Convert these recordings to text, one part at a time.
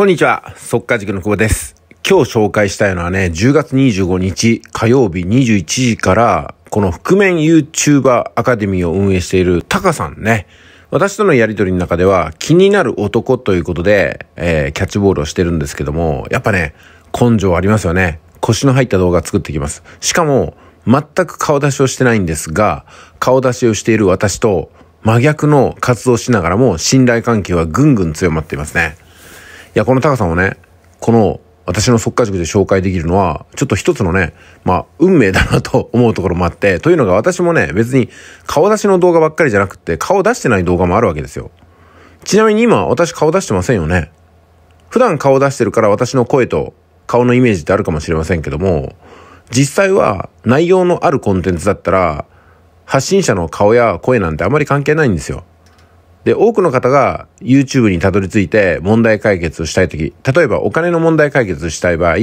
こんにちは、速稼塾の久保です。今日紹介したいのはね、10月25日火曜日21時から、この覆面 YouTuber アカデミーを運営しているタカさんね。私とのやりとりの中では、気になる男ということで、えー、キャッチボールをしてるんですけども、やっぱね、根性ありますよね。腰の入った動画作ってきます。しかも、全く顔出しをしてないんですが、顔出しをしている私と真逆の活動しながらも信頼関係はぐんぐん強まっていますね。や、この高さんをね、この私の速化塾で紹介できるのは、ちょっと一つのね、まあ、運命だなと思うところもあって、というのが私もね、別に顔出しの動画ばっかりじゃなくて、顔出してない動画もあるわけですよ。ちなみに今、私顔出してませんよね。普段顔出してるから私の声と顔のイメージってあるかもしれませんけども、実際は内容のあるコンテンツだったら、発信者の顔や声なんてあまり関係ないんですよ。で、多くの方が YouTube にたどり着いて問題解決をしたいとき、例えばお金の問題解決をしたい場合、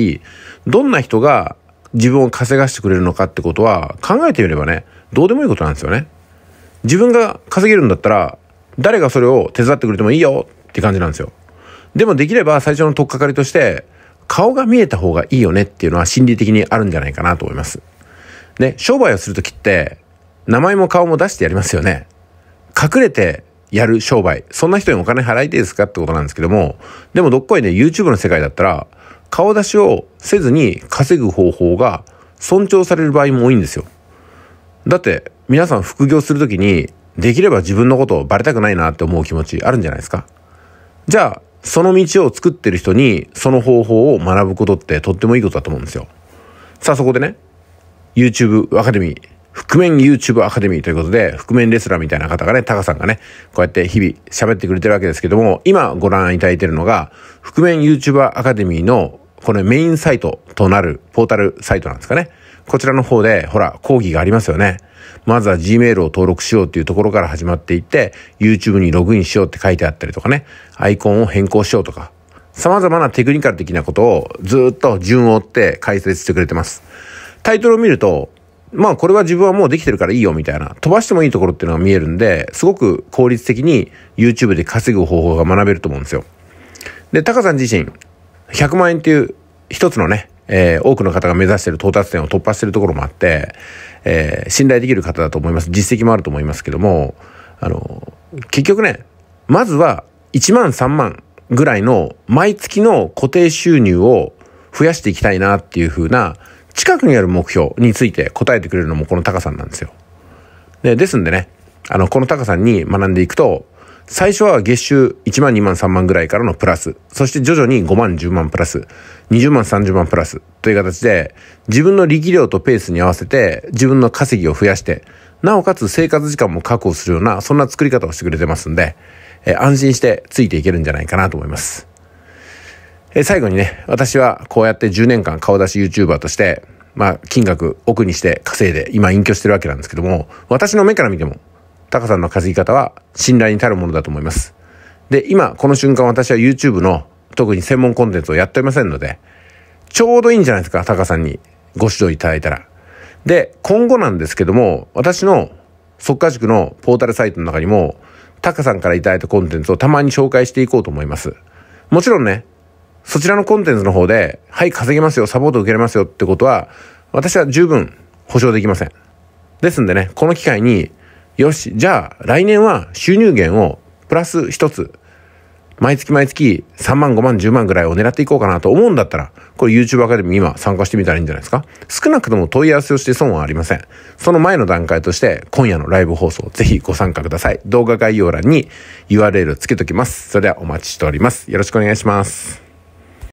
どんな人が自分を稼がしてくれるのかってことは考えてみればね、どうでもいいことなんですよね。自分が稼げるんだったら、誰がそれを手伝ってくれてもいいよって感じなんですよ。でもできれば最初の取っかかりとして、顔が見えた方がいいよねっていうのは心理的にあるんじゃないかなと思います。ね、商売をするときって、名前も顔も出してやりますよね。隠れてやる商売。そんな人にお金払いていですかってことなんですけども、でもどっこいね、YouTube の世界だったら、顔出しをせずに稼ぐ方法が尊重される場合も多いんですよ。だって、皆さん副業するときに、できれば自分のことをバレたくないなって思う気持ちあるんじゃないですかじゃあ、その道を作ってる人に、その方法を学ぶことってとってもいいことだと思うんですよ。さあ、そこでね、YouTube アカデミー、覆面 YouTube アカデミーということで、覆面レスラーみたいな方がね、タカさんがね、こうやって日々喋ってくれてるわけですけども、今ご覧いただいてるのが、覆面 y o u t u b e アカデミーのこれメインサイトとなるポータルサイトなんですかね。こちらの方で、ほら、講義がありますよね。まずは Gmail を登録しようっていうところから始まっていって、YouTube にログインしようって書いてあったりとかね、アイコンを変更しようとか、様々なテクニカル的なことをずっと順を追って解説してくれてます。タイトルを見ると、まあこれは自分はもうできてるからいいよみたいな、飛ばしてもいいところっていうのが見えるんで、すごく効率的に YouTube で稼ぐ方法が学べると思うんですよ。で、タカさん自身、100万円っていう一つのね、えー、多くの方が目指してる到達点を突破してるところもあって、えー、信頼できる方だと思います。実績もあると思いますけども、あの、結局ね、まずは1万3万ぐらいの毎月の固定収入を増やしていきたいなっていう風な近くにある目標について答えてくれるのもこの高さんなんですよ。で、ですんでね、あの、この高さんに学んでいくと、最初は月収1万2万3万ぐらいからのプラス、そして徐々に5万10万プラス、20万30万プラスという形で、自分の力量とペースに合わせて自分の稼ぎを増やして、なおかつ生活時間も確保するような、そんな作り方をしてくれてますんで、え安心してついていけるんじゃないかなと思います。え最後にね、私はこうやって10年間顔出し YouTuber として、まあ、金額奥にして稼いで、今隠居してるわけなんですけども、私の目から見ても、タカさんの稼ぎ方は信頼に足るものだと思います。で、今、この瞬間私は YouTube の特に専門コンテンツをやっておりませんので、ちょうどいいんじゃないですか、タカさんにご指導いただいたら。で、今後なんですけども、私の即化塾のポータルサイトの中にも、タカさんからいただいたコンテンツをたまに紹介していこうと思います。もちろんね、そちらのコンテンツの方で、はい、稼げますよ、サポート受けれますよってことは、私は十分保証できません。ですんでね、この機会に、よし、じゃあ来年は収入源をプラス一つ、毎月毎月3万5万10万ぐらいを狙っていこうかなと思うんだったら、これ YouTube アカデミー今参加してみたらいいんじゃないですか少なくとも問い合わせをして損はありません。その前の段階として今夜のライブ放送ぜひご参加ください。動画概要欄に URL つけときます。それではお待ちしております。よろしくお願いします。